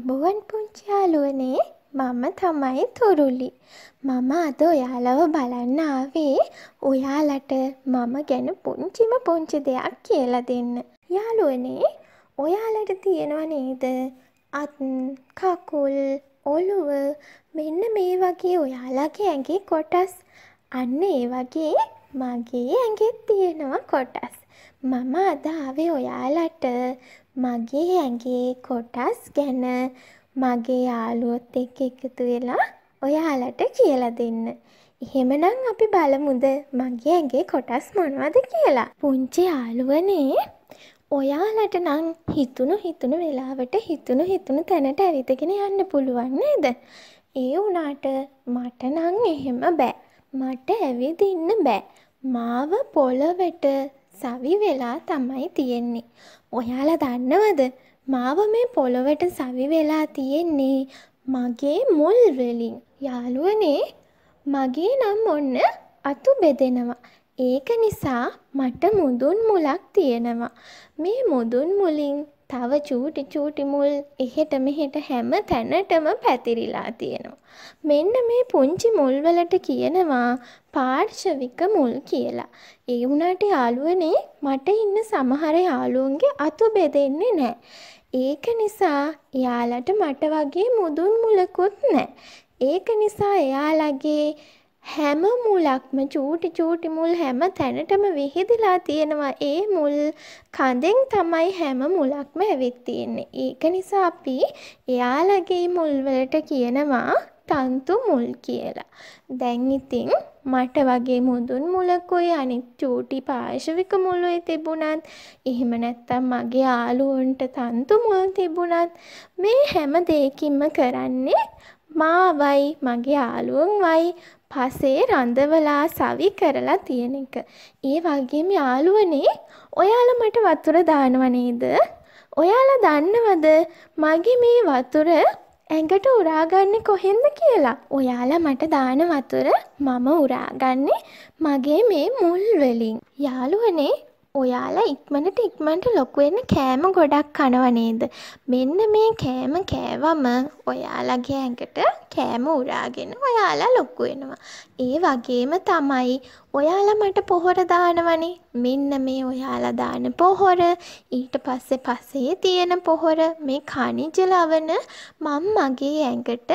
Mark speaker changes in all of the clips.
Speaker 1: අයිබෝවන් පුංචාලුවනේ මම තමයි තුරුලි. මම අද ඔයාලව බලන්න ආවේ ඔයාලට මම ගැන පුංචිම පුංචි දෙයක් කියලා දෙන්න. යාලුවනේ ඔයාලට තියෙනව නේද අත් කකුල් ඔළුව මෙන්න මේ වගේ ඔයාලගේ ඇගේ කොටස් අන්න ඒ වගේ මගේ ඇගෙත් තියෙනවා කොටස්. මම අදාවේ ඔයාලට මගේ ඇගේ කොටස් ගැන මගේ යාලුවොත් එක් එකතු වෙලා ඔයාලට කියල දෙන්න. එහෙමනම් අපි බලමුද මගේ ඇගේ කොටස් මොනවද කියලා. පුංචි යාලුවනේ ඔයාලට නං හිතුණු හිතුණු වෙලාවට හිතුණු හිතුණු තැනට ඇවිතගෙන යන්න පුළුවන් නේද. ඒ වුණාට මට නං එහෙම බෑ. මට ඇවිදින්න බෑ. මාව පොළවට සවි වෙලා තමයි තියෙන්නේ. ඔයාලා දන්නවද මාව මේ පොළොවට සවි වෙලා තියෙන්නේ මගේ මුල් වෙලින් යාළුවනේ මගේ නම් ඔන්න අතු බෙදෙනවා. ඒක නිසා මට මුදුන් මුලක් තියෙනවා. මේ මුදුන් මුලින් තව චූටි චූටි මුල් එහෙට මෙහෙට හැම තැනටම පැතිරිලා තියෙනවා. මෙන්න මේ පුංචි මුල්වලට කියනවා පාර්ශවික මුල් කියලා. ඒ වුණාට යාළුවනේ මට ඉන්න සමහර යාළුවන්ගේ අතු බෙදෙන්නේ නැහැ. ඒක නිසා එයාලට මට වගේ මුදුන් මුලකුත් නැහැ. ඒක නිසා එයාලගේ හැම මුලක්ම චූටි චූටි මුල් හැම තැනටම විහිදලා තියෙනවා. ඒ මුල් කඳෙන් තමයි හැම මුලක්ම ඇවිත් තියෙන්නේ. ඒක නිසා අපි එයාලගේ මුල් වලට කියනවා තන්තු මුල් කියලා. දැන් ඉතින් මට වගේ මුදුන් මුලකුයි අනිත් චූටි පාර්ශවික මුලුයි තිබුණත් එහෙම නැත්තම් මගේ යාළුවන්ට තන්තු මුල් තිබුණත් මේ හැම දෙයකින්ම කරන්නේ මාවයි මගේ යාළුවන් වයි පසේ රඳවලා සවි කරලා තියෙන එක. ඒ වගේම යාළුවනේ ඔයාලා මට වතුර දානව නේද? ඔයාලා දන්නවද මගේ මේ වතුර ඇඟට උරාගන්නේ කොහෙන්ද කියලා? ඔයාලා මට දාන වතුර මම උරාගන්නේ මගේ මේ මුල් වලින්. යාළුවනේ ඔයාලා ඉක්මනට ඉක්මනට ලොකුවෙන්න කෑම ගොඩක් කනව නේද? මෙන්න මේ කෑම කෑවම ඔයාලගේ ඇඟට කෑම උරාගෙන ඔයාලා ලොකු වෙනවා. ඒ වගේම තමයි ඔයාලා මට පොහොර දානවනේ. මෙන්න මේ ඔයාලා දාන පොහොර, ඊට පස්සේ පස්සේ තියෙන පොහොර, මේ කනිජ ලවණ මම මගේ ඇඟට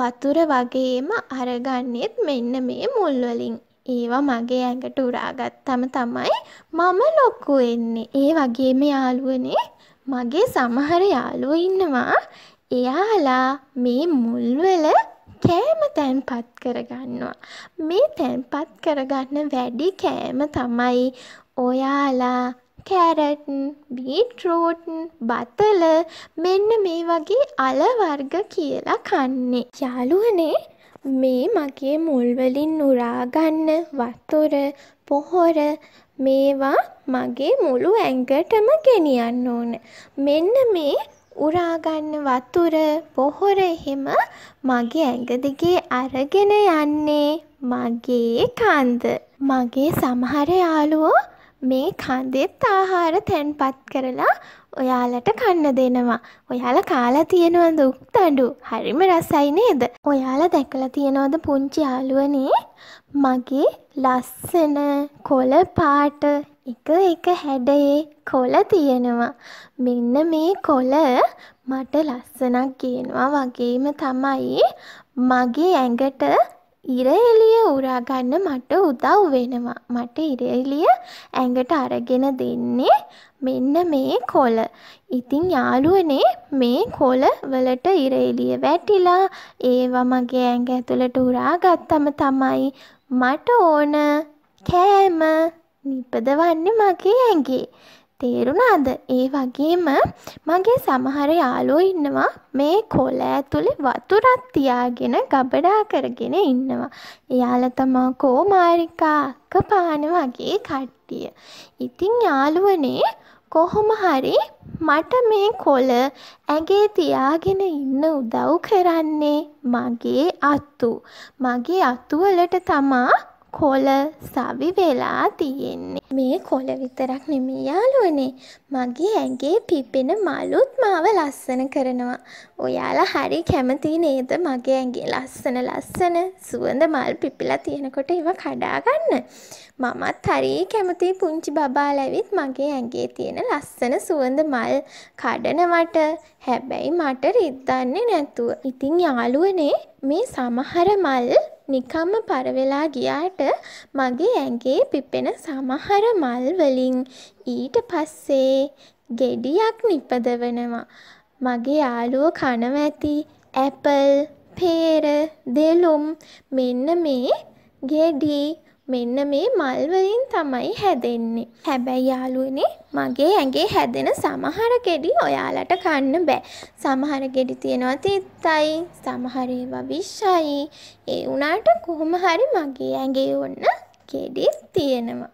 Speaker 1: වතුර වගේම අරගන්නෙත් මෙන්න මේ මුල් වලින්. ඒවා මගේ ඇඟට උරාගත්තම තමයි මම ලොක්කු වෙන්නේ. ඒ වගේම යාළුවනේ මගේ සමහර යාළුවෝ ඉන්නවා. එයාලා මේ මුල්වල කෑම තැන්පත් කරගන්නවා. මේ තැන්පත් කරගන්න වැඩි කෑම තමයි ඔයාලා කෑරට් බීටරෝට් බතල මෙන්න මේ වගේ අලවර්ග කියලා කන්නේ. යාළුවනේ මේ මගේ මුල්වලින් උරාගන්න වතුර පොහොර මේවා මගේ මුළු ඇඟටම ගෙනියන්න ඕන. මෙන්න මේ උරාගන්න වතුර පොහොර එහෙම මගේ ඇඟ දිගේ අරගෙන යන්නේ මගේ කන්ද. මගේ සමහර යාළුවෝ මේ කන්දෙත් ආහාර තැන්පත් කරලා ඔයාලට කන්න දෙනවා. ඔයාල කාලා තියෙනවද උක්තඩු හරිම රසයි නේද. ඔයාල දැකලා තියෙනවද පුංචි යාළුවනේ මගේ ලස්සන කොළ පාට එක එක හැඩයේ කොළ තියෙනවා. මෙන්න මේ කොළ මට ලස්සනක් කියනවා වගේම තමයි මගේ ඇඟට ඉර එලිය උරාගන්න මට උදව් වෙනවා. මට ඉර එලිය ඇඟට අරගෙන දෙන්නේ මෙන්න මේ කොළ. ඉතින් යාළුවනේ මේ කොළ වලට ඉර එලිය වැටිලා ඒවා මගේ ඇඟ ඇතුළට උරාගත්තම තමයි මට ඕන කෑම නිපදවන්නේ මගේ ඇඟේ. තේරුණාද ඒ වගේම මගේ සමහර යාලෝ ඉන්නවා මේ කොල ඇතුළේ වතුරත් තියාගෙන ගබඩා කරගෙන ඉන්නවා. එයාල තමා කෝමාරිකා අක්කපාන වගේ කට්ටිය. ඉතින් යාළුවනේ කොහොම හරි මට මේ කොල ඇගේ තියාගෙන ඉන්න උදව් කරන්නේ මගේ අත්තු. මගේ අත්තුවලට තමා කොල සවි වෙලා තියෙන්නේ. මේ කොල විතරක් නෙමේ යාළුවනේ. මගේ ඇඟේ පිපෙන මලුත් මාව ලස්සන කරනවා. ඔයාලා හරි කැමති නේද මගේ ඇඟේ ලස්සන ලස්සන සුවඳ මල් පිපිලා තියෙනකොට ඒව කඩා ගන්න. මමත් හරි කැමති පුංචි බබාලා ඇවිත් මගේ ඇඟේ තියෙන ලස්සන සුවඳ මල් කඩනවට හැබැයි මට රිද්දන්නේ නැතුව. ඉතින් යාළුවනේ මේ සමහර මල් නිකම්ම පරවෙලා ගියාට මගේ ඇඟේ පිපෙන සමහර මල් වලින් ඊට පස්සේ ගෙඩියක් නිපදවනවා. මගේ යාළුවෝ කනව ඇති ඇපල්, පේර, දෙලුම් මෙන්න මේ ගෙඩි මෙන්න මේ මල්වලින් තමයි හැදෙන්නේ. හැබැයි යාළුවනේ මගේ ඇගේ හැදෙන සමහර ගෙඩි ඔයාලට කන්න බෑ. සමහර ගෙඩි තියෙනවා තිත්තයි, සමහර ඒවා විශ්ෂයි. ඒ වුණාට කොහොම හරි මගේ ඇගේ ඔන්න ගෙඩි තියෙනවා.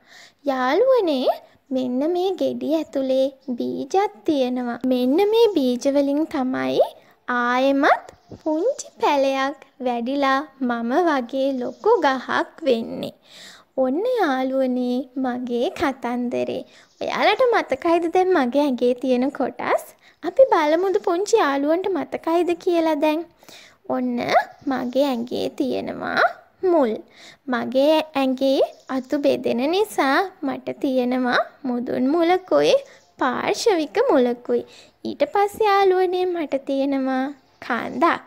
Speaker 1: යාළුවනේ මෙන්න මේ ගෙඩි ඇතුලේ බීජත් තියෙනවා. මෙන්න මේ බීජවලින් තමයි ආයෙමත් පුංචි පැලයක් වැඩිලා මම වගේ ලොකු ගහක් වෙන්නේ. ඔන්න යාළුවනේ මගේ කතන්දරේ. ඔයාලට මතකයිද දැන් මගේ ඇගේ තියෙන කොටස්? අපි බලමුද පුංචි යාළුවන්ට මතකයිද කියලා දැන්. ඔන්න මගේ ඇගේ තියෙනවා මුල්. මගේ ඇගේ අතු බෙදෙන නිසා මට තියෙනවා මුදුන් මුලකුයි පාර්ශවික මුලකුයි. ඊට පස්සේ යාළුවනේ මට තියෙනවා කන්දක්.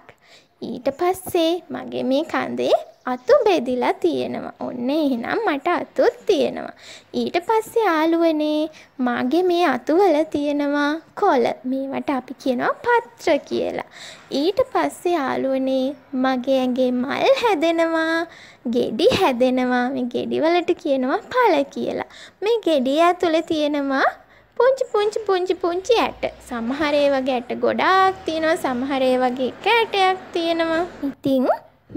Speaker 1: ඊට පස්සේ මගේ මේ කන්දේ අතු බෙදිලා තියෙනවා. ඔන්න එහෙනම් මට අතුත් තියෙනවා. ඊට පස්සේ ආලුවනේ මගේ මේ අතුවල තියෙනවා කොළ. මේවට අපි කියනවා පත්‍ර කියලා. ඊට පස්සේ ආලුවනේ මගේ ඇඟේ මල් හැදෙනවා, ගෙඩි හැදෙනවා. මේ ගෙඩි වලට කියනවා ඵල කියලා. මේ ගෙඩිය ඇතුලේ තියෙනවා පුංචි පුංචි පුංචි පුංචි ඇට සමහර ඒ වගේ ඇට ගොඩාක් තියෙනවා සමහර ඒ වගේ එක ඇටයක් තියෙනවා. ඉතින්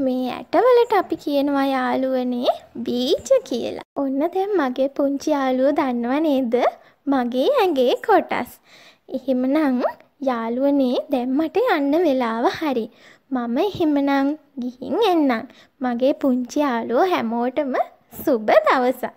Speaker 1: මේ ඇටවලට අපි කියනවා යාළුවනේ බීජ කියලා. ඔන්න දැන් මගේ පුංචි යාළුවෝ දන්නව නේද? මගේ ඇඟේ කොටස්. එහෙමනම් යාළුවනේ දැන් මට යන්න වෙලාව හරි. මම එහෙමනම් ගිහින් එන්නම්. මගේ පුංචි යාළුවෝ හැමෝටම සුබ දවසක්.